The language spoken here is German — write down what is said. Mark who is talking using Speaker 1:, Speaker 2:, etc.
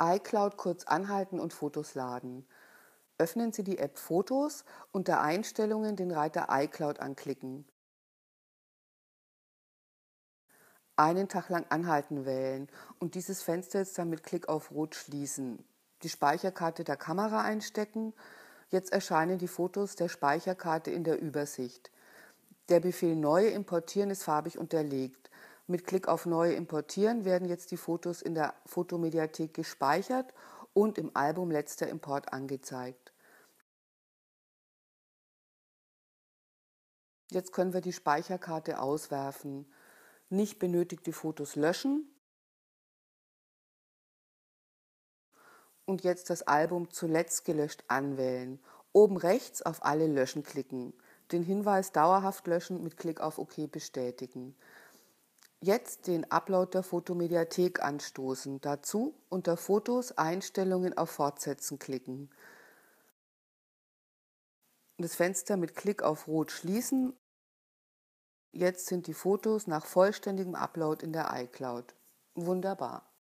Speaker 1: iCloud kurz anhalten und Fotos laden. Öffnen Sie die App Fotos, unter Einstellungen den Reiter iCloud anklicken. Einen Tag lang anhalten wählen und dieses Fenster jetzt dann mit Klick auf Rot schließen. Die Speicherkarte der Kamera einstecken. Jetzt erscheinen die Fotos der Speicherkarte in der Übersicht. Der Befehl Neue importieren ist farbig unterlegt. Mit Klick auf Neu importieren werden jetzt die Fotos in der Fotomediathek gespeichert und im Album Letzter Import angezeigt. Jetzt können wir die Speicherkarte auswerfen, nicht benötigte Fotos löschen und jetzt das Album zuletzt gelöscht anwählen. Oben rechts auf Alle löschen klicken, den Hinweis dauerhaft löschen mit Klick auf OK bestätigen. Jetzt den Upload der Fotomediathek anstoßen. Dazu unter Fotos Einstellungen auf Fortsetzen klicken. Das Fenster mit Klick auf Rot schließen. Jetzt sind die Fotos nach vollständigem Upload in der iCloud. Wunderbar.